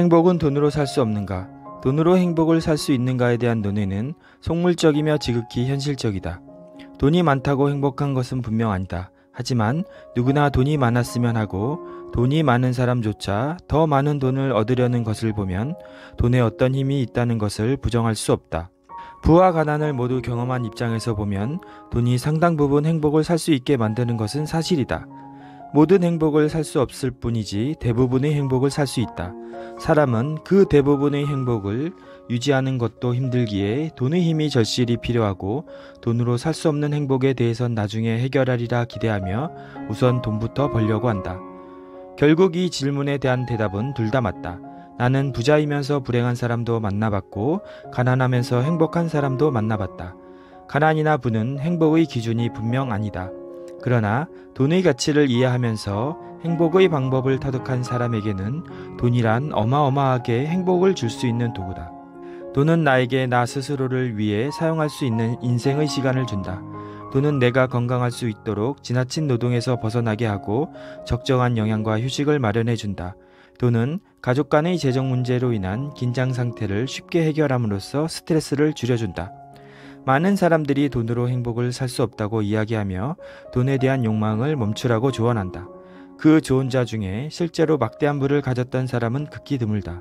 행복은 돈으로 살 수 없는가? 돈으로 행복을 살 수 있는가에 대한 논의는 속물적이며 지극히 현실적이다. 돈이 많다고 행복한 것은 분명 아니다. 하지만 누구나 돈이 많았으면 하고 돈이 많은 사람조차 더 많은 돈을 얻으려는 것을 보면 돈에 어떤 힘이 있다는 것을 부정할 수 없다. 부와 가난을 모두 경험한 입장에서 보면 돈이 상당 부분 행복을 살 수 있게 만드는 것은 사실이다. 모든 행복을 살 수 없을 뿐이지 대부분의 행복을 살 수 있다. 사람은 그 대부분의 행복을 유지하는 것도 힘들기에 돈의 힘이 절실히 필요하고 돈으로 살 수 없는 행복에 대해선 나중에 해결하리라 기대하며 우선 돈부터 벌려고 한다. 결국 이 질문에 대한 대답은 둘 다 맞다. 나는 부자이면서 불행한 사람도 만나봤고 가난하면서 행복한 사람도 만나봤다. 가난이나 부는 행복의 기준이 분명 아니다. 그러나 돈의 가치를 이해하면서 행복의 방법을 터득한 사람에게는 돈이란 어마어마하게 행복을 줄 수 있는 도구다. 돈은 나에게 나 스스로를 위해 사용할 수 있는 인생의 시간을 준다. 돈은 내가 건강할 수 있도록 지나친 노동에서 벗어나게 하고 적정한 영양과 휴식을 마련해 준다. 돈은 가족 간의 재정 문제로 인한 긴장 상태를 쉽게 해결함으로써 스트레스를 줄여준다. 많은 사람들이 돈으로 행복을 살 수 없다고 이야기하며 돈에 대한 욕망을 멈추라고 조언한다. 그 조언자 중에 실제로 막대한 부를 가졌던 사람은 극히 드물다.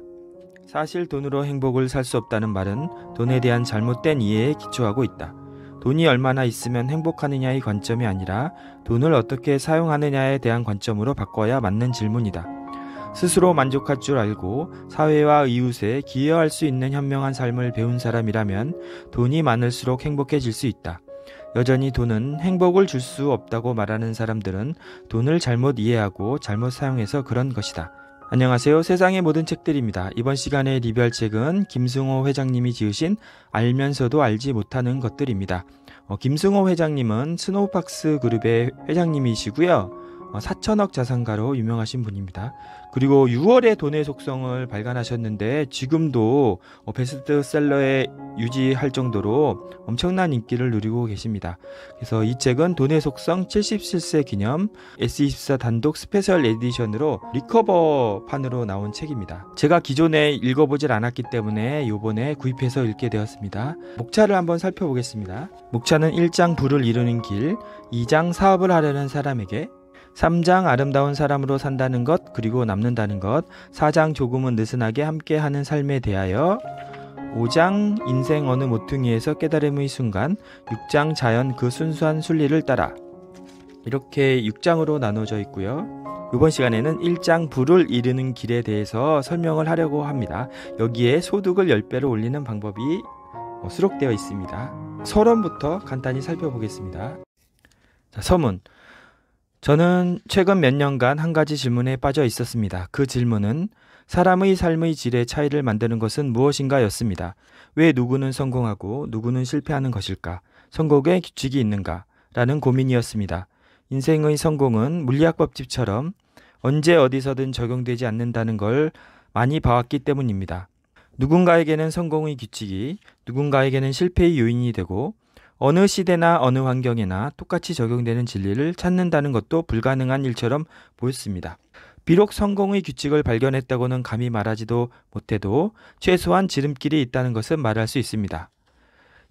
사실 돈으로 행복을 살 수 없다는 말은 돈에 대한 잘못된 이해에 기초하고 있다. 돈이 얼마나 있으면 행복하느냐의 관점이 아니라 돈을 어떻게 사용하느냐에 대한 관점으로 바꿔야 맞는 질문이다. 스스로 만족할 줄 알고 사회와 이웃에 기여할 수 있는 현명한 삶을 배운 사람이라면 돈이 많을수록 행복해질 수 있다. 여전히 돈은 행복을 줄 수 없다고 말하는 사람들은 돈을 잘못 이해하고 잘못 사용해서 그런 것이다. 안녕하세요. 세상의 모든 책들입니다. 이번 시간에 리뷰할 책은 김승호 회장님이 지으신 알면서도 알지 못하는 것들입니다. 어, 김승호 회장님은 스노우팍스 그룹의 회장님이시고요. 4천억 어, 자산가로 유명하신 분입니다. 그리고 6월에 돈의 속성을 발간하셨는데 지금도 어, 베스트셀러에 유지할 정도로 엄청난 인기를 누리고 계십니다. 그래서 이 책은 돈의 속성 77세 기념 S24 단독 스페셜 에디션으로 리커버판으로 나온 책입니다. 제가 기존에 읽어보질 않았기 때문에 요번에 구입해서 읽게 되었습니다. 목차를 한번 살펴보겠습니다. 목차는 1장 부를 이루는 길, 2장 사업을 하려는 사람에게, 3장 아름다운 사람으로 산다는 것 그리고 남는다는 것 4장 조금은 느슨하게 함께하는 삶에 대하여 5장 인생 어느 모퉁이에서 깨달음의 순간 6장 자연 그 순수한 순리를 따라 이렇게 6장으로 나눠져 있고요. 이번 시간에는 1장 불을 이르는 길에 대해서 설명을 하려고 합니다. 여기에 소득을 10배로 올리는 방법이 어, 수록되어 있습니다. 서론부터 간단히 살펴보겠습니다. 자, 서문 저는 최근 몇 년간 한 가지 질문에 빠져 있었습니다. 그 질문은 사람의 삶의 질의 차이를 만드는 것은 무엇인가 였습니다. 왜 누구는 성공하고 누구는 실패하는 것일까? 성공의 규칙이 있는가? 라는 고민이었습니다. 인생의 성공은 물리학 법칙처럼 언제 어디서든 적용되지 않는다는 걸 많이 봐왔기 때문입니다. 누군가에게는 성공의 규칙이, 누군가에게는 실패의 요인이 되고, 어느 시대나 어느 환경에나 똑같이 적용되는 진리를 찾는다는 것도 불가능한 일처럼 보였습니다. 비록 성공의 규칙을 발견했다고는 감히 말하지도 못해도 최소한 지름길이 있다는 것은 말할 수 있습니다.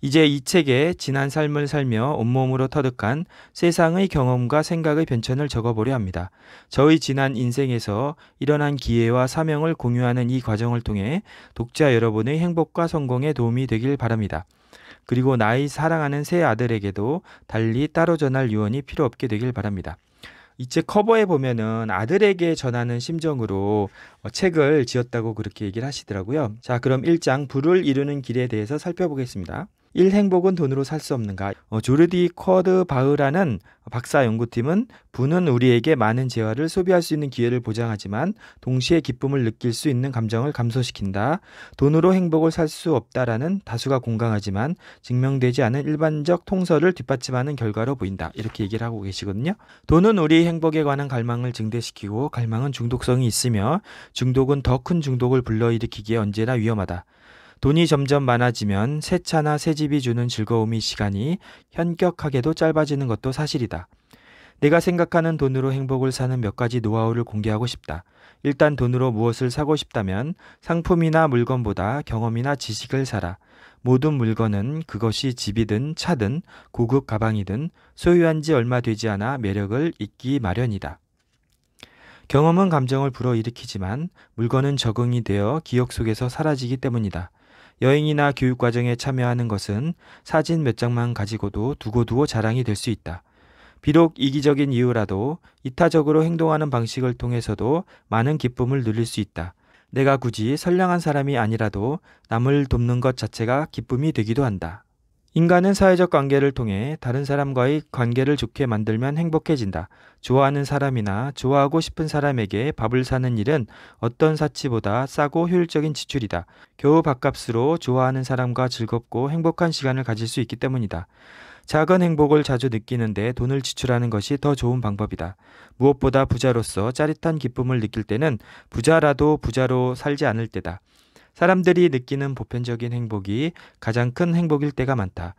이제 이 책에 지난 삶을 살며 온몸으로 터득한 세상의 경험과 생각의 변천을 적어보려 합니다. 저의 지난 인생에서 일어난 기회와 사명을 공유하는 이 과정을 통해 독자 여러분의 행복과 성공에 도움이 되길 바랍니다. 그리고 나의 사랑하는 세 아들에게도 달리 따로 전할 유언이 필요 없게 되길 바랍니다. 이 책 커버에 보면은 아들에게 전하는 심정으로 어, 책을 지었다고 그렇게 얘기를 하시더라고요. 자, 그럼 1장 불을 이루는 길에 대해서 살펴보겠습니다. 일행복은 돈으로 살 수 없는가? 어, 조르디 쿼드 바흐라는 박사 연구팀은 부는 우리에게 많은 재화를 소비할 수 있는 기회를 보장하지만 동시에 기쁨을 느낄 수 있는 감정을 감소시킨다. 돈으로 행복을 살 수 없다라는 다수가 공감하지만 증명되지 않은 일반적 통설을 뒷받침하는 결과로 보인다. 이렇게 얘기를 하고 계시거든요. 돈은 우리 행복에 관한 갈망을 증대시키고 갈망은 중독성이 있으며 중독은 더 큰 중독을 불러일으키기에 언제나 위험하다. 돈이 점점 많아지면 새 차나 새 집이 주는 즐거움이 시간이 현격하게도 짧아지는 것도 사실이다. 내가 생각하는 돈으로 행복을 사는 몇 가지 노하우를 공개하고 싶다. 일단 돈으로 무엇을 사고 싶다면 상품이나 물건보다 경험이나 지식을 사라. 모든 물건은 그것이 집이든 차든 고급 가방이든 소유한 지 얼마 되지 않아 매력을 잊기 마련이다. 경험은 감정을 불어일으키지만 물건은 적응이 되어 기억 속에서 사라지기 때문이다. 여행이나 교육 과정에 참여하는 것은 사진 몇 장만 가지고도 두고두고 자랑이 될 수 있다. 비록 이기적인 이유라도 이타적으로 행동하는 방식을 통해서도 많은 기쁨을 누릴 수 있다. 내가 굳이 선량한 사람이 아니라도 남을 돕는 것 자체가 기쁨이 되기도 한다. 인간은 사회적 관계를 통해 다른 사람과의 관계를 좋게 만들면 행복해진다. 좋아하는 사람이나 좋아하고 싶은 사람에게 밥을 사는 일은 어떤 사치보다 싸고 효율적인 지출이다. 겨우 밥값으로 좋아하는 사람과 즐겁고 행복한 시간을 가질 수 있기 때문이다. 작은 행복을 자주 느끼는데 돈을 지출하는 것이 더 좋은 방법이다. 무엇보다 부자로서 짜릿한 기쁨을 느낄 때는 부자라도 부자로 살지 않을 때다. 사람들이 느끼는 보편적인 행복이 가장 큰 행복일 때가 많다.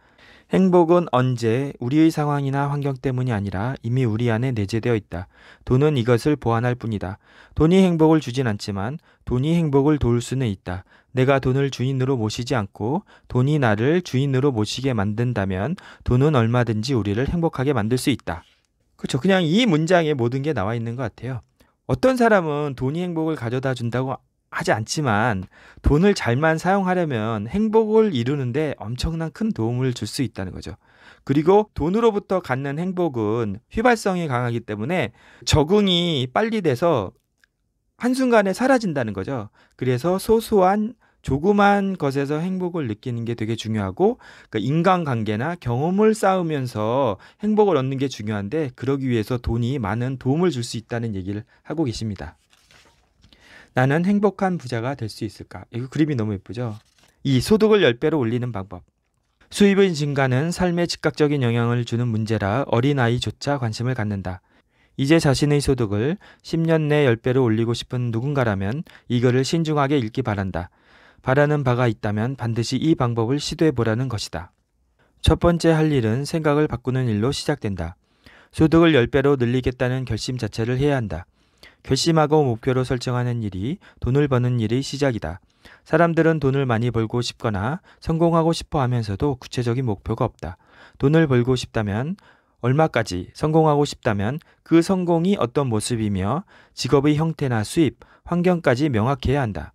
행복은 언제 우리의 상황이나 환경 때문이 아니라 이미 우리 안에 내재되어 있다. 돈은 이것을 보완할 뿐이다. 돈이 행복을 주진 않지만 돈이 행복을 도울 수는 있다. 내가 돈을 주인으로 모시지 않고 돈이 나를 주인으로 모시게 만든다면 돈은 얼마든지 우리를 행복하게 만들 수 있다. 그렇죠. 그냥 이 문장에 모든 게 나와 있는 것 같아요. 어떤 사람은 돈이 행복을 가져다 준다고 하지 않지만 돈을 잘만 사용하려면 행복을 이루는데 엄청난 큰 도움을 줄 수 있다는 거죠. 그리고 돈으로부터 갖는 행복은 휘발성이 강하기 때문에 적응이 빨리 돼서 한순간에 사라진다는 거죠. 그래서 소소한 조그만 것에서 행복을 느끼는 게 되게 중요하고 그러니까 인간관계나 경험을 쌓으면서 행복을 얻는 게 중요한데 그러기 위해서 돈이 많은 도움을 줄 수 있다는 얘기를 하고 계십니다. 나는 행복한 부자가 될 수 있을까? 이거 그림이 너무 예쁘죠? 이 소득을 10배로 올리는 방법. 수입의 증가는 삶에 즉각적인 영향을 주는 문제라 어린아이조차 관심을 갖는다. 이제 자신의 소득을 10년 내 10배로 올리고 싶은 누군가라면 이거를 신중하게 읽기 바란다. 바라는 바가 있다면 반드시 이 방법을 시도해 보라는 것이다. 첫 번째 할 일은 생각을 바꾸는 일로 시작된다. 소득을 10배로 늘리겠다는 결심 자체를 해야 한다. 결심하고 목표로 설정하는 일이 돈을 버는 일의 시작이다. 사람들은 돈을 많이 벌고 싶거나 성공하고 싶어 하면서도 구체적인 목표가 없다. 돈을 벌고 싶다면 얼마까지 성공하고 싶다면 그 성공이 어떤 모습이며 직업의 형태나 수입, 환경까지 명확해야 한다.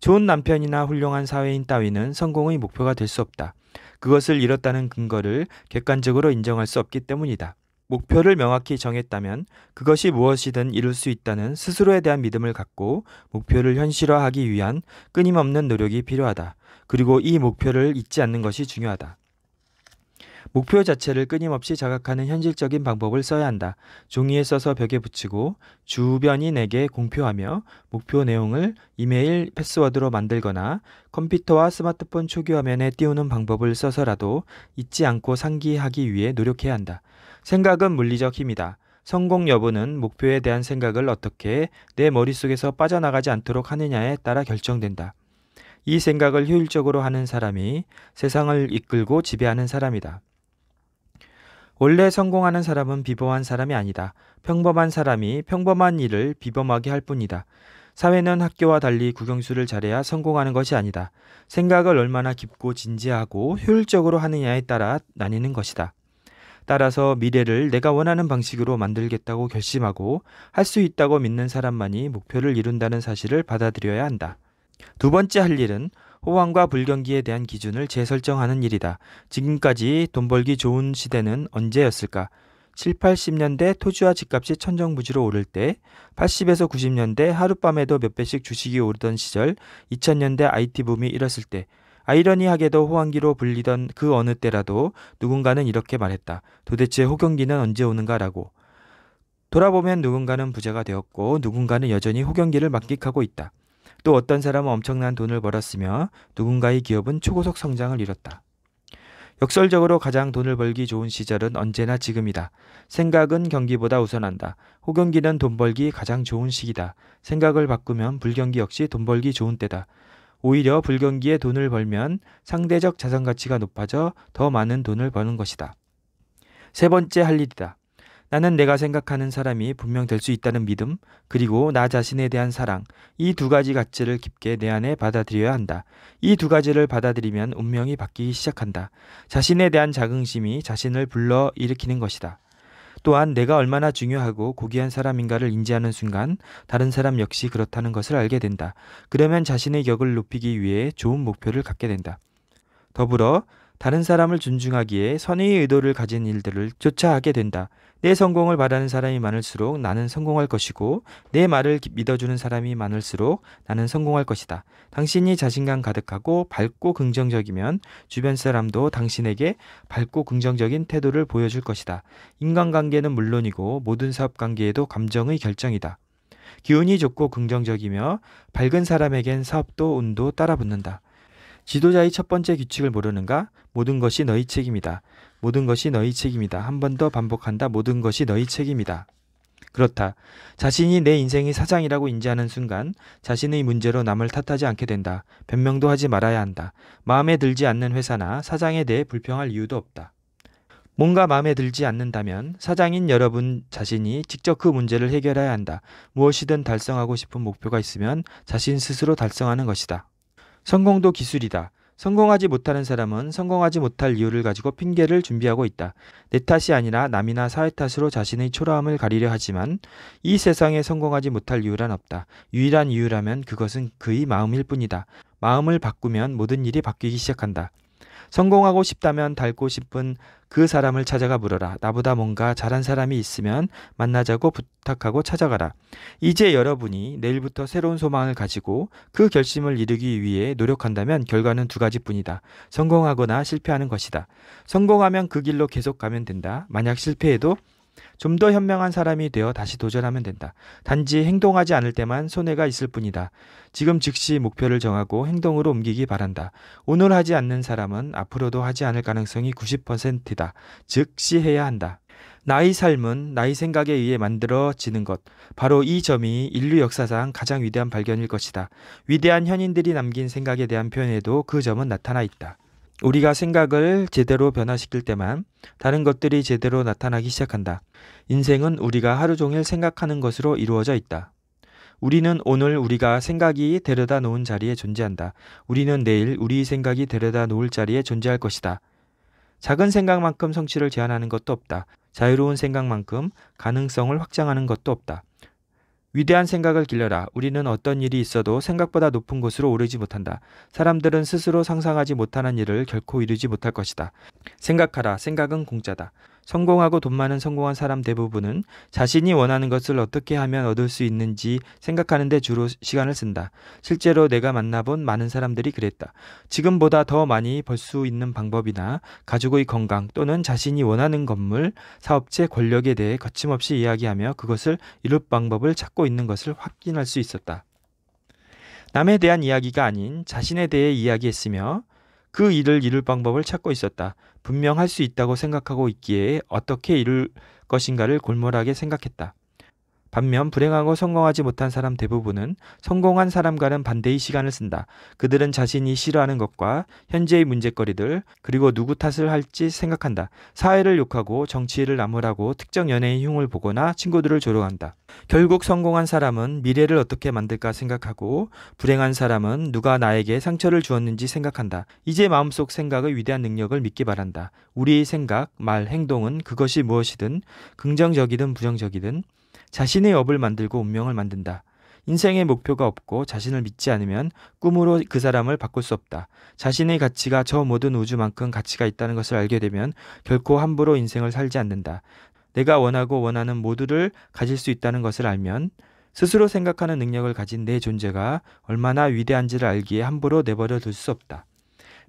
좋은 남편이나 훌륭한 사회인 따위는 성공의 목표가 될 수 없다. 그것을 잃었다는 근거를 객관적으로 인정할 수 없기 때문이다. 목표를 명확히 정했다면 그것이 무엇이든 이룰 수 있다는 스스로에 대한 믿음을 갖고 목표를 현실화하기 위한 끊임없는 노력이 필요하다. 그리고 이 목표를 잊지 않는 것이 중요하다. 목표 자체를 끊임없이 자각하는 현실적인 방법을 써야 한다. 종이에 써서 벽에 붙이고 주변인에게 공표하며 목표 내용을 이메일 패스워드로 만들거나 컴퓨터와 스마트폰 초기화면에 띄우는 방법을 써서라도 잊지 않고 상기하기 위해 노력해야 한다. 생각은 물리적 힘이다. 성공 여부는 목표에 대한 생각을 어떻게 내 머릿속에서 빠져나가지 않도록 하느냐에 따라 결정된다. 이 생각을 효율적으로 하는 사람이 세상을 이끌고 지배하는 사람이다. 원래 성공하는 사람은 비범한 사람이 아니다. 평범한 사람이 평범한 일을 비범하게 할 뿐이다. 사회는 학교와 달리 국영수를 잘해야 성공하는 것이 아니다. 생각을 얼마나 깊고 진지하고 효율적으로 하느냐에 따라 나뉘는 것이다. 따라서 미래를 내가 원하는 방식으로 만들겠다고 결심하고 할 수 있다고 믿는 사람만이 목표를 이룬다는 사실을 받아들여야 한다. 두 번째 할 일은 호황과 불경기에 대한 기준을 재설정하는 일이다. 지금까지 돈 벌기 좋은 시대는 언제였을까? 7, 80년대 토지와 집값이 천정부지로 오를 때, 80에서 90년대 하룻밤에도 몇 배씩 주식이 오르던 시절, 2000년대 IT 붐이 일었을 때, 아이러니하게도 호황기로 불리던 그 어느 때라도 누군가는 이렇게 말했다. 도대체 호경기는 언제 오는가라고. 돌아보면 누군가는 부자가 되었고 누군가는 여전히 호경기를 만끽하고 있다. 또 어떤 사람은 엄청난 돈을 벌었으며 누군가의 기업은 초고속 성장을 이뤘다. 역설적으로 가장 돈을 벌기 좋은 시절은 언제나 지금이다. 생각은 경기보다 우선한다. 호경기는 돈 벌기 가장 좋은 시기다. 생각을 바꾸면 불경기 역시 돈 벌기 좋은 때다. 오히려 불경기에 돈을 벌면 상대적 자산 가치가 높아져 더 많은 돈을 버는 것이다. 세 번째 할 일이다. 나는 내가 생각하는 사람이 분명 될 수 있다는 믿음, 그리고 나 자신에 대한 사랑, 이 두 가지 가치를 깊게 내 안에 받아들여야 한다. 이 두 가지를 받아들이면 운명이 바뀌기 시작한다. 자신에 대한 자긍심이 자신을 불러 일으키는 것이다. 또한 내가 얼마나 중요하고 고귀한 사람인가를 인지하는 순간 다른 사람 역시 그렇다는 것을 알게 된다. 그러면 자신의 격을 높이기 위해 좋은 목표를 갖게 된다. 더불어 다른 사람을 존중하기에 선의의 의도를 가진 일들을 조차 하게 된다. 내 성공을 바라는 사람이 많을수록 나는 성공할 것이고 내 말을 믿어주는 사람이 많을수록 나는 성공할 것이다. 당신이 자신감 가득하고 밝고 긍정적이면 주변 사람도 당신에게 밝고 긍정적인 태도를 보여줄 것이다. 인간관계는 물론이고 모든 사업관계에도 감정의 결정이다. 기운이 좋고 긍정적이며 밝은 사람에겐 사업도 운도 따라붙는다. 지도자의 첫 번째 규칙을 모르는가? 모든 것이 너희 책임이다. 모든 것이 너희 책임이다. 한 번 더 반복한다. 모든 것이 너희 책임이다. 그렇다. 자신이 내 인생의 사장이라고 인지하는 순간 자신의 문제로 남을 탓하지 않게 된다. 변명도 하지 말아야 한다. 마음에 들지 않는 회사나 사장에 대해 불평할 이유도 없다. 뭔가 마음에 들지 않는다면 사장인 여러분 자신이 직접 그 문제를 해결해야 한다. 무엇이든 달성하고 싶은 목표가 있으면 자신 스스로 달성하는 것이다. 성공도 기술이다. 성공하지 못하는 사람은 성공하지 못할 이유를 가지고 핑계를 준비하고 있다. 내 탓이 아니라 남이나 사회 탓으로 자신의 초라함을 가리려 하지만 이 세상에 성공하지 못할 이유란 없다. 유일한 이유라면 그것은 그의 마음일 뿐이다. 마음을 바꾸면 모든 일이 바뀌기 시작한다. 성공하고 싶다면 닮고 싶은 그 사람을 찾아가 물어라. 나보다 뭔가 잘한 사람이 있으면 만나자고 부탁하고 찾아가라. 이제 여러분이 내일부터 새로운 소망을 가지고 그 결심을 이루기 위해 노력한다면 결과는 두 가지뿐이다. 성공하거나 실패하는 것이다. 성공하면 그 길로 계속 가면 된다. 만약 실패해도 좀더 현명한 사람이 되어 다시 도전하면 된다. 단지 행동하지 않을 때만 손해가 있을 뿐이다. 지금 즉시 목표를 정하고 행동으로 옮기기 바란다. 오늘 하지 않는 사람은 앞으로도 하지 않을 가능성이 90%다. 즉시 해야 한다. 나의 삶은 나의 생각에 의해 만들어지는 것. 바로 이 점이 인류 역사상 가장 위대한 발견일 것이다. 위대한 현인들이 남긴 생각에 대한 표현에도 그 점은 나타나 있다. 우리가 생각을 제대로 변화시킬 때만 다른 것들이 제대로 나타나기 시작한다. 인생은 우리가 하루 종일 생각하는 것으로 이루어져 있다. 우리는 오늘 우리가 생각이 데려다 놓은 자리에 존재한다. 우리는 내일 우리 생각이 데려다 놓을 자리에 존재할 것이다. 작은 생각만큼 성취를 제한하는 것도 없다. 자유로운 생각만큼 가능성을 확장하는 것도 없다. 위대한 생각을 길러라. 우리는 어떤 일이 있어도 생각보다 높은 곳으로 오르지 못한다. 사람들은 스스로 상상하지 못하는 일을 결코 이루지 못할 것이다. 생각하라. 생각은 공짜다. 성공하고 돈 많은 성공한 사람 대부분은 자신이 원하는 것을 어떻게 하면 얻을 수 있는지 생각하는데 주로 시간을 쓴다. 실제로 내가 만나본 많은 사람들이 그랬다. 지금보다 더 많이 벌 수 있는 방법이나 가족의 건강 또는 자신이 원하는 건물, 사업체 권력에 대해 거침없이 이야기하며 그것을 이룰 방법을 찾고 있는 것을 확인할 수 있었다. 남에 대한 이야기가 아닌 자신에 대해 이야기했으며 그 일을 이룰 방법을 찾고 있었다. 분명 할 수 있다고 생각하고 있기에 어떻게 이룰 것인가를 골몰하게 생각했다. 반면 불행하고 성공하지 못한 사람 대부분은 성공한 사람과는 반대의 시간을 쓴다. 그들은 자신이 싫어하는 것과 현재의 문제거리들 그리고 누구 탓을 할지 생각한다. 사회를 욕하고 정치를 나무라고 특정 연예인 흉을 보거나 친구들을 조롱한다. 결국 성공한 사람은 미래를 어떻게 만들까 생각하고 불행한 사람은 누가 나에게 상처를 주었는지 생각한다. 이제 마음속 생각의 위대한 능력을 믿기 바란다. 우리의 생각, 말, 행동은 그것이 무엇이든 긍정적이든 부정적이든 자신의 업을 만들고 운명을 만든다. 인생의 목표가 없고 자신을 믿지 않으면 꿈으로 그 사람을 바꿀 수 없다. 자신의 가치가 저 모든 우주만큼 가치가 있다는 것을 알게 되면 결코 함부로 인생을 살지 않는다. 내가 원하고 원하는 모두를 가질 수 있다는 것을 알면 스스로 생각하는 능력을 가진 내 존재가 얼마나 위대한지를 알기에 함부로 내버려 둘 수 없다.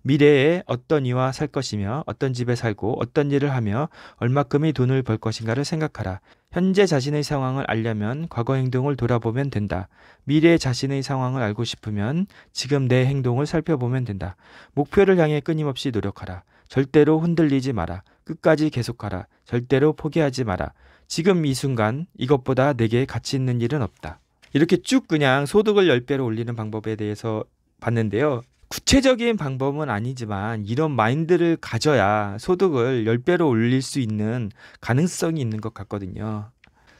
미래에 어떤 이와 살 것이며 어떤 집에 살고 어떤 일을 하며 얼마큼의 돈을 벌 것인가를 생각하라. 현재 자신의 상황을 알려면 과거 행동을 돌아보면 된다. 미래 자신의 상황을 알고 싶으면 지금 내 행동을 살펴보면 된다. 목표를 향해 끊임없이 노력하라. 절대로 흔들리지 마라. 끝까지 계속하라. 절대로 포기하지 마라. 지금 이 순간 이것보다 내게 가치 있는 일은 없다. 이렇게 쭉 그냥 소득을 10배로 올리는 방법에 대해서 봤는데요. 구체적인 방법은 아니지만 이런 마인드를 가져야 소득을 10배로 올릴 수 있는 가능성이 있는 것 같거든요.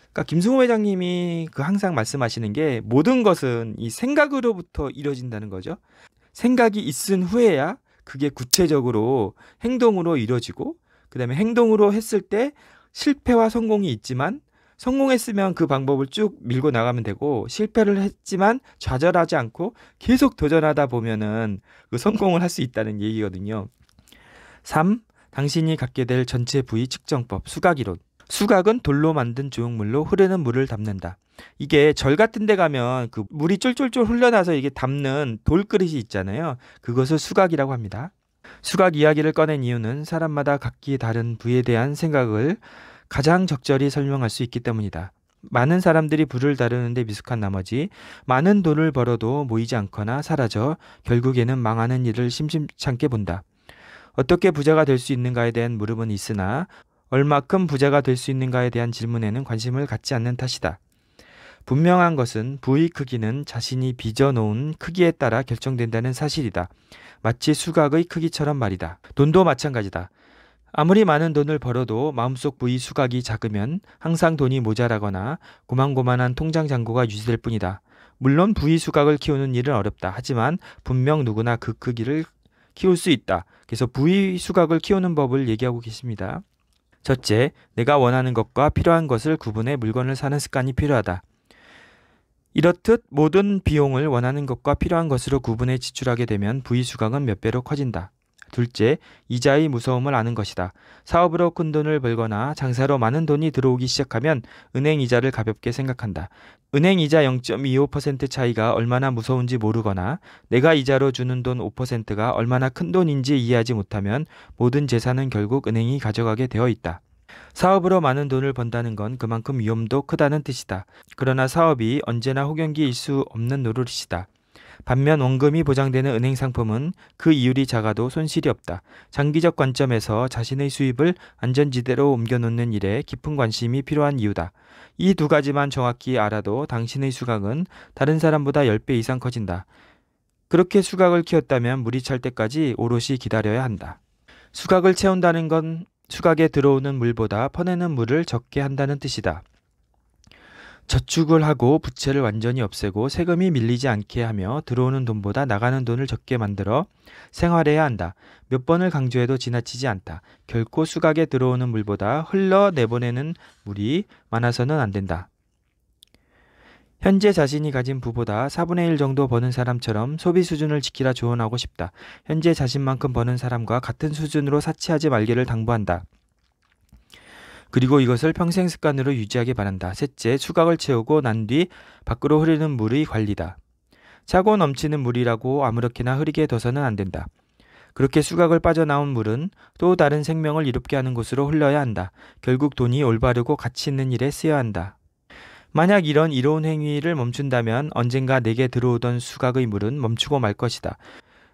그러니까 김승호 회장님이 그 항상 말씀하시는 게 모든 것은 이 생각으로부터 이뤄진다는 거죠. 생각이 있은 후에야 그게 구체적으로 행동으로 이뤄지고 그다음에 행동으로 했을 때 실패와 성공이 있지만 성공했으면 그 방법을 쭉 밀고 나가면 되고 실패를 했지만 좌절하지 않고 계속 도전하다 보면은 그 성공을 할 수 있다는 얘기거든요. 3. 당신이 갖게 될 전체 부위 측정법 수각이론. 수각은 돌로 만든 조형물로 흐르는 물을 담는다. 이게 절 같은 데 가면 그 물이 쫄쫄쫄 흘러나서 이게 담는 돌그릇이 있잖아요. 그것을 수각이라고 합니다. 수각 이야기를 꺼낸 이유는 사람마다 각기 다른 부에 위 대한 생각을 가장 적절히 설명할 수 있기 때문이다. 많은 사람들이 불을 다루는데 미숙한 나머지 많은 돈을 벌어도 모이지 않거나 사라져 결국에는 망하는 일을 심심찮게 본다. 어떻게 부자가 될 수 있는가에 대한 물음은 있으나 얼마큼 부자가 될 수 있는가에 대한 질문에는 관심을 갖지 않는 탓이다. 분명한 것은 부의 크기는 자신이 빚어놓은 크기에 따라 결정된다는 사실이다. 마치 수각의 크기처럼 말이다. 돈도 마찬가지다. 아무리 많은 돈을 벌어도 마음속 부위 수각이 작으면 항상 돈이 모자라거나 고만고만한 통장 잔고가 유지될 뿐이다. 물론 부위 수각을 키우는 일은 어렵다. 하지만 분명 누구나 그 크기를 키울 수 있다. 그래서 부위 수각을 키우는 법을 얘기하고 계십니다. 첫째, 내가 원하는 것과 필요한 것을 구분해 물건을 사는 습관이 필요하다. 이렇듯 모든 비용을 원하는 것과 필요한 것으로 구분해 지출하게 되면 부위 수각은 몇 배로 커진다. 둘째, 이자의 무서움을 아는 것이다. 사업으로 큰 돈을 벌거나 장사로 많은 돈이 들어오기 시작하면 은행 이자를 가볍게 생각한다. 은행 이자 0.25% 차이가 얼마나 무서운지 모르거나 내가 이자로 주는 돈 5%가 얼마나 큰 돈인지 이해하지 못하면 모든 재산은 결국 은행이 가져가게 되어 있다. 사업으로 많은 돈을 번다는 건 그만큼 위험도 크다는 뜻이다. 그러나 사업이 언제나 호경기일 수 없는 노릇이다. 반면 원금이 보장되는 은행 상품은 그 이율이 작아도 손실이 없다. 장기적 관점에서 자신의 수입을 안전지대로 옮겨놓는 일에 깊은 관심이 필요한 이유다. 이 두 가지만 정확히 알아도 당신의 수강은 다른 사람보다 10배 이상 커진다. 그렇게 수각을 키웠다면 물이 찰 때까지 오롯이 기다려야 한다. 수각을 채운다는 건 수각에 들어오는 물보다 퍼내는 물을 적게 한다는 뜻이다. 저축을 하고 부채를 완전히 없애고 세금이 밀리지 않게 하며 들어오는 돈보다 나가는 돈을 적게 만들어 생활해야 한다. 몇 번을 강조해도 지나치지 않다. 결코 수각에 들어오는 물보다 흘러 내보내는 물이 많아서는 안 된다. 현재 자신이 가진 부보다 4분의 1 정도 버는 사람처럼 소비 수준을 지키라 조언하고 싶다. 현재 자신만큼 버는 사람과 같은 수준으로 사치하지 말기를 당부한다. 그리고 이것을 평생 습관으로 유지하기 바란다. 셋째, 수각을 채우고 난 뒤 밖으로 흐르는 물의 관리다. 차고 넘치는 물이라고 아무렇게나 흐리게 둬서는 안 된다. 그렇게 수각을 빠져나온 물은 또 다른 생명을 이롭게 하는 곳으로 흘러야 한다. 결국 돈이 올바르고 가치 있는 일에 쓰여야 한다. 만약 이런 이로운 행위를 멈춘다면 언젠가 내게 들어오던 수각의 물은 멈추고 말 것이다.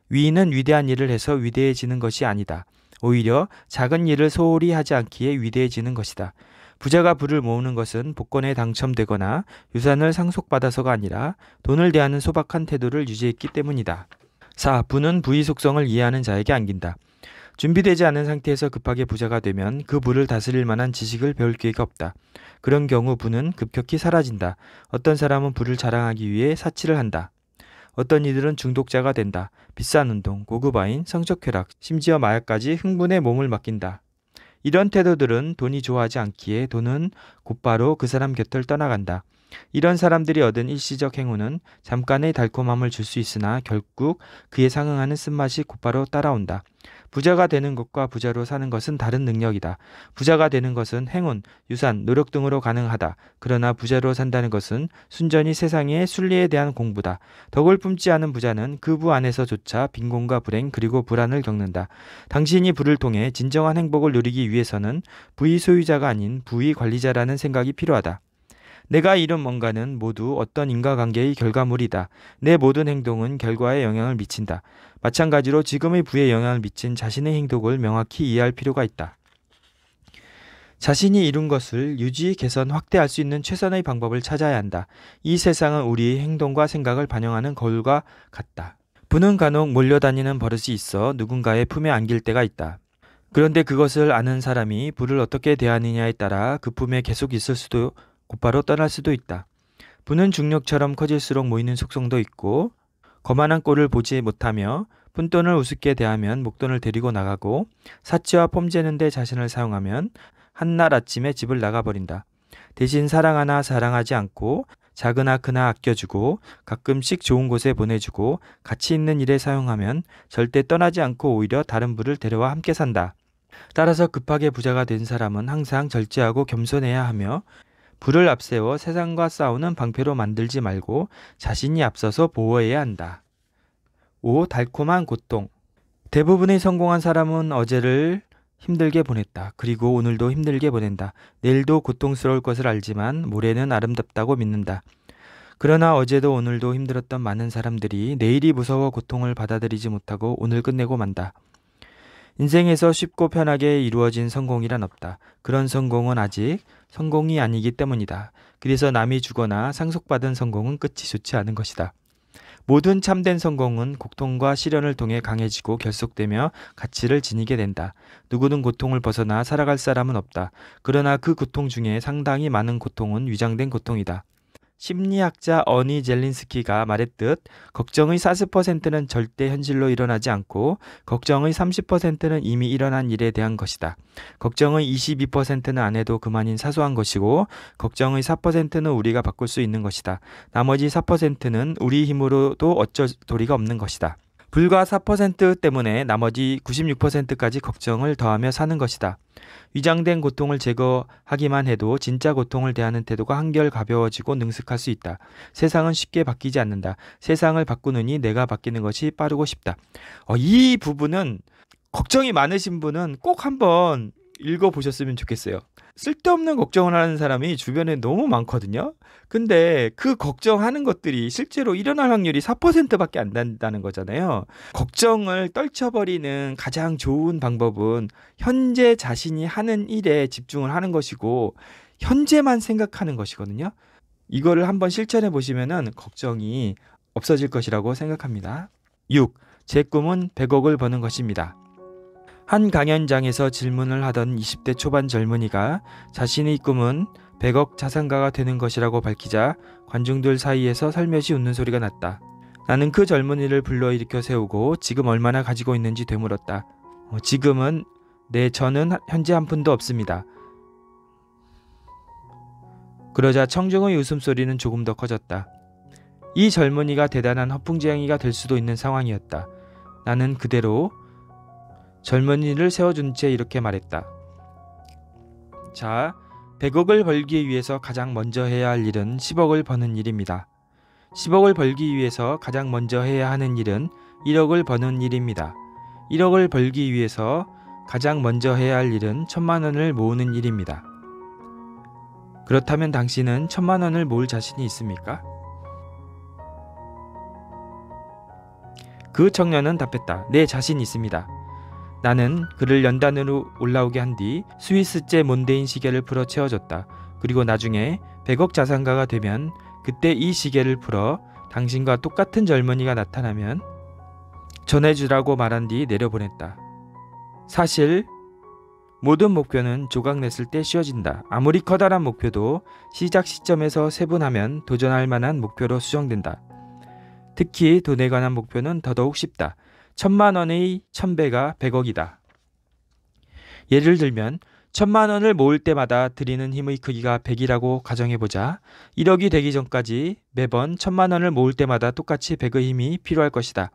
위인은 위대한 일을 해서 위대해지는 것이 아니다. 오히려 작은 일을 소홀히 하지 않기에 위대해지는 것이다. 부자가 부를 모으는 것은 복권에 당첨되거나 유산을 상속받아서가 아니라 돈을 대하는 소박한 태도를 유지했기 때문이다. 4. 부는 부의 속성을 이해하는 자에게 안긴다. 준비되지 않은 상태에서 급하게 부자가 되면 그 부를 다스릴 만한 지식을 배울 기회가 없다. 그런 경우 부는 급격히 사라진다. 어떤 사람은 부를 자랑하기 위해 사치를 한다. 어떤 이들은 중독자가 된다. 비싼 운동, 고급 와인, 성적 쾌락, 심지어 마약까지 흥분에 몸을 맡긴다. 이런 태도들은 돈이 좋아하지 않기에 돈은 곧바로 그 사람 곁을 떠나간다. 이런 사람들이 얻은 일시적 행운은 잠깐의 달콤함을 줄 수 있으나 결국 그에 상응하는 쓴맛이 곧바로 따라온다. 부자가 되는 것과 부자로 사는 것은 다른 능력이다. 부자가 되는 것은 행운, 유산, 노력 등으로 가능하다. 그러나 부자로 산다는 것은 순전히 세상의 순리에 대한 공부다. 덕을 품지 않은 부자는 그 부 안에서조차 빈곤과 불행 그리고 불안을 겪는다. 당신이 부를 통해 진정한 행복을 누리기 위해서는 부의 소유자가 아닌 부의 관리자라는 생각이 필요하다. 내가 이룬 뭔가는 모두 어떤 인과관계의 결과물이다. 내 모든 행동은 결과에 영향을 미친다. 마찬가지로 지금의 부에 영향을 미친 자신의 행동을 명확히 이해할 필요가 있다. 자신이 이룬 것을 유지, 개선, 확대할 수 있는 최선의 방법을 찾아야 한다. 이 세상은 우리의 행동과 생각을 반영하는 거울과 같다. 부는 간혹 몰려다니는 버릇이 있어 누군가의 품에 안길 때가 있다. 그런데 그것을 아는 사람이 부를 어떻게 대하느냐에 따라 그 품에 계속 있을 수도 곧바로 떠날 수도 있다. 분은 중력처럼 커질수록 모이는 속성도 있고 거만한 꼴을 보지 못하며 푼돈을 우습게 대하면 목돈을 데리고 나가고 사치와 폼재는 데 자신을 사용하면 한날 아침에 집을 나가버린다. 대신 사랑하나 사랑하지 않고 작으나 크나 아껴주고 가끔씩 좋은 곳에 보내주고 가치 있는 일에 사용하면 절대 떠나지 않고 오히려 다른 부를 데려와 함께 산다. 따라서 급하게 부자가 된 사람은 항상 절제하고 겸손해야 하며 불을 앞세워 세상과 싸우는 방패로 만들지 말고 자신이 앞서서 보호해야 한다. 5. 달콤한 고통. 대부분의 성공한 사람은 어제를 힘들게 보냈다. 그리고 오늘도 힘들게 보낸다. 내일도 고통스러울 것을 알지만 모레는 아름답다고 믿는다. 그러나 어제도 오늘도 힘들었던 많은 사람들이 내일이 무서워 고통을 받아들이지 못하고 오늘 끝내고 만다. 인생에서 쉽고 편하게 이루어진 성공이란 없다. 그런 성공은 아직 성공이 아니기 때문이다. 그래서 남이 주거나 상속받은 성공은 끝이 좋지 않은 것이다. 모든 참된 성공은 고통과 시련을 통해 강해지고 결속되며 가치를 지니게 된다. 누구는 고통을 벗어나 살아갈 사람은 없다. 그러나 그 고통 중에 상당히 많은 고통은 위장된 고통이다. 심리학자 어니 젤린스키가 말했듯 걱정의 40%는 절대 현실로 일어나지 않고 걱정의 30%는 이미 일어난 일에 대한 것이다. 걱정의 22%는 안 해도 그만인 사소한 것이고 걱정의 4%는 우리가 바꿀 수 있는 것이다. 나머지 4%는 우리 힘으로도 어쩔 도리가 없는 것이다. 불과 4% 때문에 나머지 96%까지 걱정을 더하며 사는 것이다. 위장된 고통을 제거하기만 해도 진짜 고통을 대하는 태도가 한결 가벼워지고 능숙할 수 있다. 세상은 쉽게 바뀌지 않는다. 세상을 바꾸느니 내가 바뀌는 것이 빠르고 싶다 어, 이 부분은 걱정이 많으신 분은 꼭 한번 읽어보셨으면 좋겠어요. 쓸데없는 걱정을 하는 사람이 주변에 너무 많거든요. 근데 그 걱정하는 것들이 실제로 일어날 확률이 4%밖에 안 된다는 거잖아요. 걱정을 떨쳐버리는 가장 좋은 방법은 현재 자신이 하는 일에 집중을 하는 것이고 현재만 생각하는 것이거든요. 이거를 한번 실천해 보시면은 걱정이 없어질 것이라고 생각합니다. 6. 제 꿈은 100억을 버는 것입니다. 한 강연장에서 질문을 하던 20대 초반 젊은이가 자신의 꿈은 100억 자산가가 되는 것이라고 밝히자 관중들 사이에서 살며시 웃는 소리가 났다. 나는 그 젊은이를 불러일으켜 세우고 지금 얼마나 가지고 있는지 되물었다. 어, 지금은 내 네, 저는 현재 한 푼도 없습니다. 그러자 청중의 웃음소리는 조금 더 커졌다. 이 젊은이가 대단한 허풍지향이가 될 수도 있는 상황이었다. 나는 그대로 젊은이를 세워준 채 이렇게 말했다. 자, 100억을 벌기 위해서 가장 먼저 해야 할 일은 10억을 버는 일입니다. 10억을 벌기 위해서 가장 먼저 해야 하는 일은 1억을 버는 일입니다. 1억을 벌기 위해서 가장 먼저 해야 할 일은 천만 원을 모으는 일입니다. 그렇다면 당신은 천만 원을 모을 자신이 있습니까? 그 청년은 답했다. 내 자신 있습니다. 나는 그를 연단으로 올라오게 한 뒤스위스째 몬데인 시계를 풀어 채워줬다. 그리고 나중에 100억 자산가가 되면 그때 이 시계를 풀어 당신과 똑같은 젊은이가 나타나면 전해주라고 말한 뒤 내려보냈다. 사실 모든 목표는 조각 냈을 때쉬워진다 아무리 커다란 목표도 시작 시점에서 세분하면 도전할 만한 목표로 수정된다. 특히 돈에 관한 목표는 더더욱 쉽다. 천만 원의 천배가 백억이다. 예를 들면 천만 원을 모을 때마다 드리는 힘의 크기가 백이라고 가정해보자. 1억이 되기 전까지 매번 천만 원을 모을 때마다 똑같이 백의 힘이 필요할 것이다.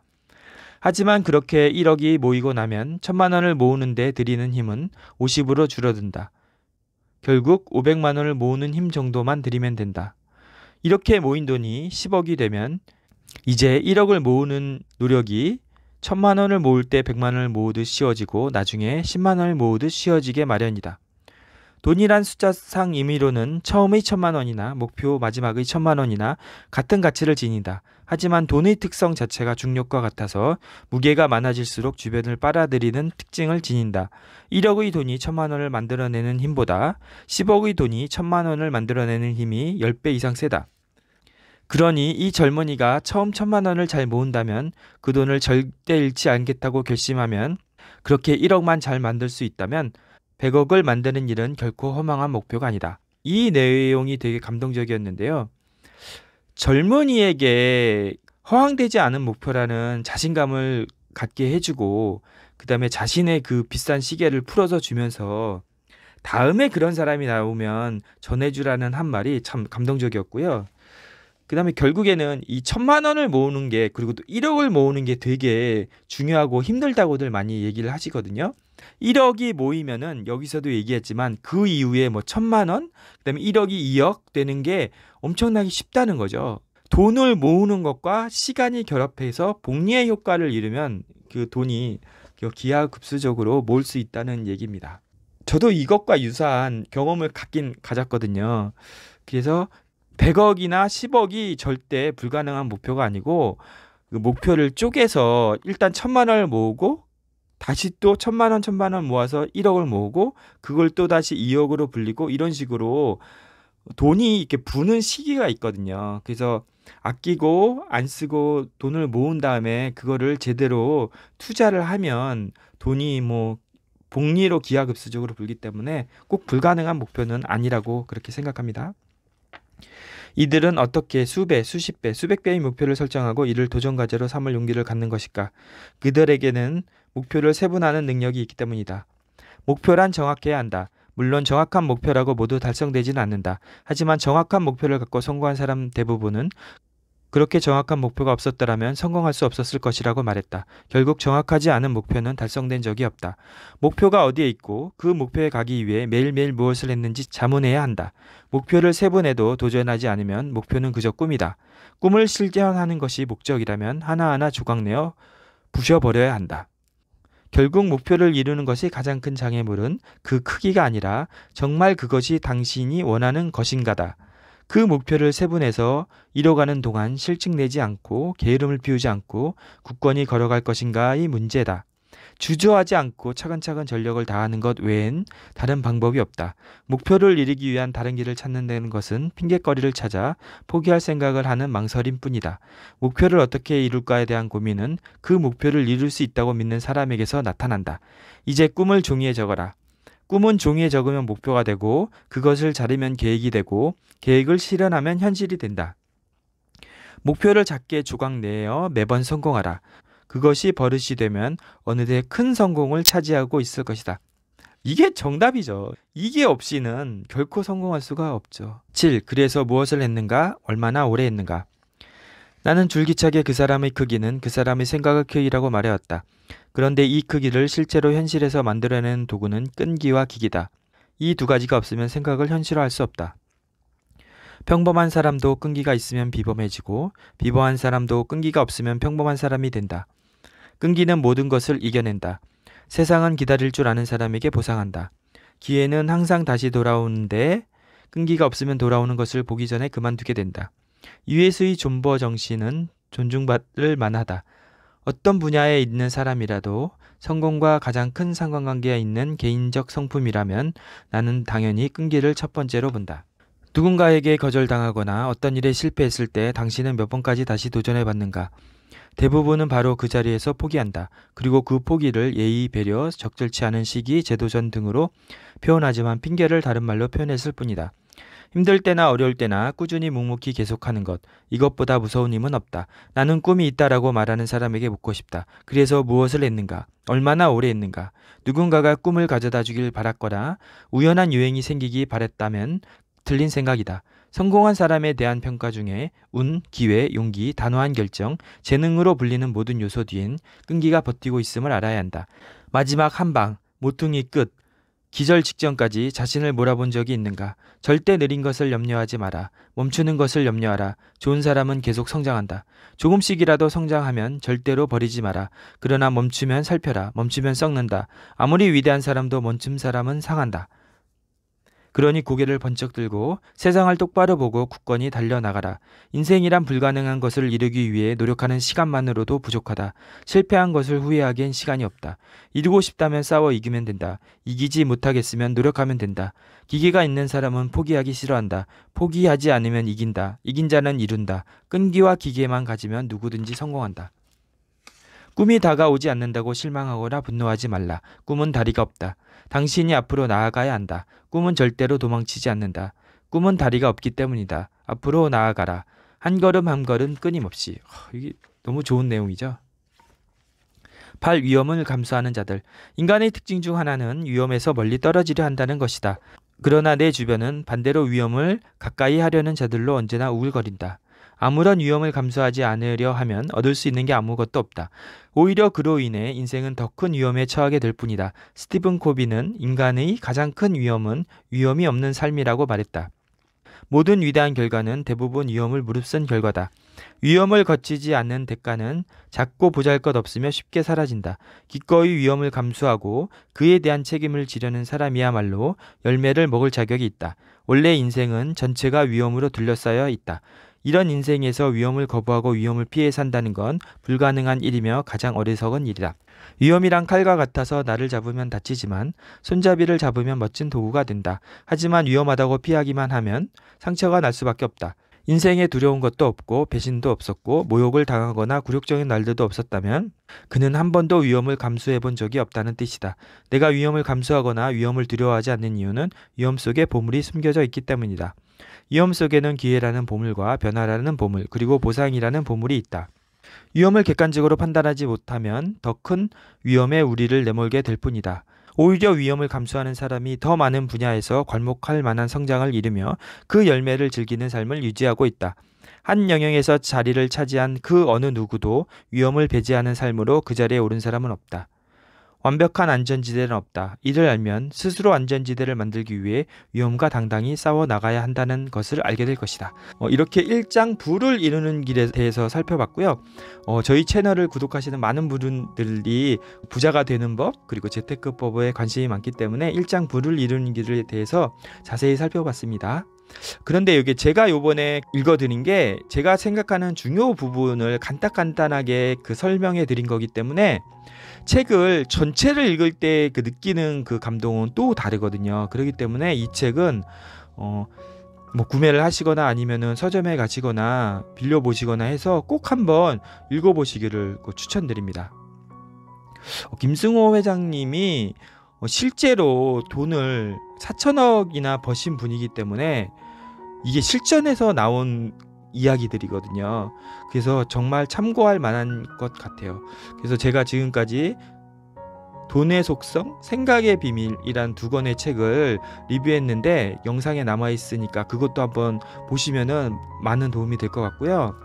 하지만 그렇게 1억이 모이고 나면 천만 원을 모으는데 드리는 힘은 50으로 줄어든다. 결국 500만 원을 모으는 힘 정도만 드리면 된다. 이렇게 모인 돈이 10억이 되면 이제 1억을 모으는 노력이 천만 원을 모을 때 백만 원을 모으듯 씌워지고 나중에 십만 원을 모으듯 씌워지게 마련이다. 돈이란 숫자상 임의로는 처음의 천만 원이나 목표 마지막의 천만 원이나 같은 가치를 지닌다. 하지만 돈의 특성 자체가 중력과 같아서 무게가 많아질수록 주변을 빨아들이는 특징을 지닌다. 1억의 돈이 천만 원을 만들어내는 힘보다 10억의 돈이 천만 원을 만들어내는 힘이 10배 이상 세다. 그러니 이 젊은이가 처음 천만 원을 잘 모은다면 그 돈을 절대 잃지 않겠다고 결심하면 그렇게 1억만 잘 만들 수 있다면 100억을 만드는 일은 결코 허망한 목표가 아니다. 이 내용이 되게 감동적이었는데요. 젊은이에게 허황되지 않은 목표라는 자신감을 갖게 해주고 그다음에 자신의 그 비싼 시계를 풀어서 주면서 다음에 그런 사람이 나오면 전해주라는 한 말이 참 감동적이었고요. 그다음에 결국에는 이 천만 원을 모으는 게 그리고 또 1억을 모으는 게 되게 중요하고 힘들다고들 많이 얘기를 하시거든요. 1억이 모이면은 여기서도 얘기했지만 그 이후에 뭐 천만 원, 그다음에 1억이 2억 되는 게 엄청나게 쉽다는 거죠. 돈을 모으는 것과 시간이 결합해서 복리의 효과를 이루면 그 돈이 그 기하급수적으로 모을 수 있다는 얘기입니다. 저도 이것과 유사한 경험을 갖긴 가졌거든요. 그래서 100억이나 10억이 절대 불가능한 목표가 아니고 그 목표를 쪼개서 일단 천만 원을 모으고 다시 또 천만 원, 천만 원 모아서 1억을 모으고 그걸 또 다시 2억으로 불리고 이런 식으로 돈이 이렇게 부는 시기가 있거든요. 그래서 아끼고 안 쓰고 돈을 모은 다음에 그거를 제대로 투자를 하면 돈이 뭐 복리로 기하급수적으로 불기 때문에 꼭 불가능한 목표는 아니라고 그렇게 생각합니다. 이들은 어떻게 수배, 수십 배, 수백 배의 목표를 설정하고 이를 도전 과제로 삼을 용기를 갖는 것일까? 그들에게는 목표를 세분하는 능력이 있기 때문이다. 목표란 정확해야 한다. 물론 정확한 목표라고 모두 달성되지는 않는다. 하지만 정확한 목표를 갖고 성공한 사람 대부분은 그렇게 정확한 목표가 없었더라면 성공할 수 없었을 것이라고 말했다. 결국 정확하지 않은 목표는 달성된 적이 없다. 목표가 어디에 있고 그 목표에 가기 위해 매일매일 무엇을 했는지 자문해야 한다. 목표를 세분해도 도전하지 않으면 목표는 그저 꿈이다. 꿈을 실현하는 것이 목적이라면 하나하나 조각내어 부셔버려야 한다. 결국 목표를 이루는 것이 가장 큰 장애물은 그 크기가 아니라 정말 그것이 당신이 원하는 것인가다. 그 목표를 세분해서 이뤄가는 동안 실증내지 않고 게으름을 피우지 않고 굳건히 걸어갈 것인가의 문제다. 주저하지 않고 차근차근 전력을 다하는 것 외엔 다른 방법이 없다. 목표를 이루기 위한 다른 길을 찾는다는 것은 핑곗거리를 찾아 포기할 생각을 하는 망설임 뿐이다. 목표를 어떻게 이룰까에 대한 고민은 그 목표를 이룰 수 있다고 믿는 사람에게서 나타난다. 이제 꿈을 종이에 적어라. 꿈은 종이에 적으면 목표가 되고 그것을 자르면 계획이 되고 계획을 실현하면 현실이 된다. 목표를 작게 조각 내어 매번 성공하라. 그것이 버릇이 되면 어느새 큰 성공을 차지하고 있을 것이다. 이게 정답이죠. 이게 없이는 결코 성공할 수가 없죠. 7. 그래서 무엇을 했는가? 얼마나 오래 했는가? 나는 줄기차게 그 사람의 크기는 그 사람의 생각의 크기라고 말해왔다. 그런데 이 크기를 실제로 현실에서 만들어내는 도구는 끈기와 기기다. 이 두 가지가 없으면 생각을 현실화할 수 없다. 평범한 사람도 끈기가 있으면 비범해지고 비범한 사람도 끈기가 없으면 평범한 사람이 된다. 끈기는 모든 것을 이겨낸다. 세상은 기다릴 줄 아는 사람에게 보상한다. 기회는 항상 다시 돌아오는데 끈기가 없으면 돌아오는 것을 보기 전에 그만두게 된다. 이회수의 존버 정신은 존중받을 만하다. 어떤 분야에 있는 사람이라도 성공과 가장 큰 상관관계에 있는 개인적 성품이라면 나는 당연히 끈기를 첫 번째로 본다. 누군가에게 거절당하거나 어떤 일에 실패했을 때 당신은 몇 번까지 다시 도전해 봤는가? 대부분은 바로 그 자리에서 포기한다. 그리고 그 포기를 예의, 배려, 적절치 않은 시기, 제도전 등으로 표현하지만 핑계를 다른 말로 표현했을 뿐이다. 힘들 때나 어려울 때나 꾸준히 묵묵히 계속하는 것. 이것보다 무서운 힘은 없다. 나는 꿈이 있다라고 말하는 사람에게 묻고 싶다. 그래서 무엇을 했는가? 얼마나 오래 했는가? 누군가가 꿈을 가져다 주길 바랐거나 우연한 유행이 생기기 바랬다면 틀린 생각이다. 성공한 사람에 대한 평가 중에 운, 기회, 용기, 단호한 결정, 재능으로 불리는 모든 요소 뒤엔 끈기가 버티고 있음을 알아야 한다. 마지막 한 방, 모퉁이 끝, 기절 직전까지 자신을 몰아본 적이 있는가? 절대 느린 것을 염려하지 마라. 멈추는 것을 염려하라. 좋은 사람은 계속 성장한다. 조금씩이라도 성장하면 절대로 버리지 마라. 그러나 멈추면 살펴라. 멈추면 썩는다. 아무리 위대한 사람도 멈춤 사람은 상한다. 그러니 고개를 번쩍 들고 세상을 똑바로 보고 굳건히 달려나가라. 인생이란 불가능한 것을 이루기 위해 노력하는 시간만으로도 부족하다. 실패한 것을 후회하기엔 시간이 없다. 이루고 싶다면 싸워 이기면 된다. 이기지 못하겠으면 노력하면 된다. 기계가 있는 사람은 포기하기 싫어한다. 포기하지 않으면 이긴다. 이긴 자는 이룬다. 끈기와 기계만 가지면 누구든지 성공한다. 꿈이 다가오지 않는다고 실망하거나 분노하지 말라. 꿈은 다리가 없다. 당신이 앞으로 나아가야 한다. 꿈은 절대로 도망치지 않는다. 꿈은 다리가 없기 때문이다. 앞으로 나아가라. 한 걸음 한 걸음 끊임없이. 어, 이게 너무 좋은 내용이죠. 발 위험을 감수하는 자들. 인간의 특징 중 하나는 위험에서 멀리 떨어지려 한다는 것이다. 그러나 내 주변은 반대로 위험을 가까이 하려는 자들로 언제나 우글거린다. 아무런 위험을 감수하지 않으려 하면 얻을 수 있는 게 아무것도 없다. 오히려 그로 인해 인생은 더 큰 위험에 처하게 될 뿐이다. 스티븐 코비는 인간의 가장 큰 위험은 위험이 없는 삶이라고 말했다. 모든 위대한 결과는 대부분 위험을 무릅쓴 결과다. 위험을 거치지 않는 대가는 작고 보잘것 없으며 쉽게 사라진다. 기꺼이 위험을 감수하고 그에 대한 책임을 지려는 사람이야말로 열매를 먹을 자격이 있다. 원래 인생은 전체가 위험으로 둘러싸여 있다. 이런 인생에서 위험을 거부하고 위험을 피해 산다는 건 불가능한 일이며 가장 어리석은 일이다. 위험이란 칼과 같아서 나를 잡으면 다치지만 손잡이를 잡으면 멋진 도구가 된다. 하지만 위험하다고 피하기만 하면 상처가 날 수밖에 없다. 인생에 두려운 것도 없고 배신도 없었고 모욕을 당하거나 굴욕적인 날들도 없었다면 그는 한 번도 위험을 감수해 본 적이 없다는 뜻이다. 내가 위험을 감수하거나 위험을 두려워하지 않는 이유는 위험 속에 보물이 숨겨져 있기 때문이다. 위험 속에는 기회라는 보물과 변화라는 보물, 그리고 보상이라는 보물이 있다. 위험을 객관적으로 판단하지 못하면 더 큰 위험에 우리를 내몰게 될 뿐이다. 오히려 위험을 감수하는 사람이 더 많은 분야에서 괄목할 만한 성장을 이루며 그 열매를 즐기는 삶을 유지하고 있다. 한 영역에서 자리를 차지한 그 어느 누구도 위험을 배제하는 삶으로 그 자리에 오른 사람은 없다. 완벽한 안전지대는 없다. 이를 알면 스스로 안전지대를 만들기 위해 위험과 당당히 싸워 나가야 한다는 것을 알게 될 것이다. 어, 이렇게 일장 부를 이루는 길에 대해서 살펴봤고요. 어, 저희 채널을 구독하시는 많은 분들이 부자가 되는 법 그리고 재테크법에 관심이 많기 때문에 일장 부를 이루는 길에 대해서 자세히 살펴봤습니다. 그런데 여기 제가 요번에 읽어드린 게 제가 생각하는 중요 부분을 간단간단하게 그 설명해 드린 거기 때문에 책을 전체를 읽을 때 그 느끼는 그 감동은 또 다르거든요. 그렇기 때문에 이 책은 어, 뭐 구매를 하시거나 아니면은 서점에 가시거나 빌려 보시거나 해서 꼭 한번 읽어 보시기를 추천드립니다. 어, 김승호 회장님이 어, 실제로 돈을 4천억이나 버신 분이기 때문에 이게 실전에서 나온 이야기들이거든요. 그래서 정말 참고할 만한 것 같아요. 그래서 제가 지금까지 돈의 속성, 생각의 비밀이란 두 권의 책을 리뷰했는데 영상에 남아 있으니까 그것도 한번 보시면은 많은 도움이 될 것 같고요.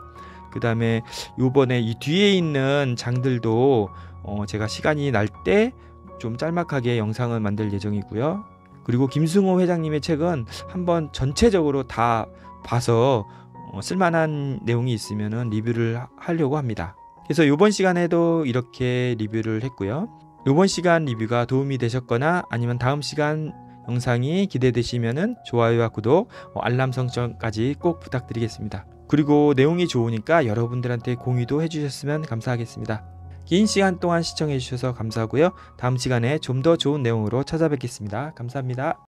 그 다음에 요번에 이 뒤에 있는 장들도 어 제가 시간이 날 때 좀 짤막하게 영상을 만들 예정이고요. 그리고 김승호 회장님의 책은 한번 전체적으로 다 봐서 어, 쓸만한 내용이 있으면 리뷰를 하려고 합니다. 그래서 이번 시간에도 이렇게 리뷰를 했고요. 이번 시간 리뷰가 도움이 되셨거나 아니면 다음 시간 영상이 기대되시면 좋아요와 구독, 어, 알람 설정까지 꼭 부탁드리겠습니다. 그리고 내용이 좋으니까 여러분들한테 공유도 해주셨으면 감사하겠습니다. 긴 시간 동안 시청해주셔서 감사하고요. 다음 시간에 좀 더 좋은 내용으로 찾아뵙겠습니다. 감사합니다.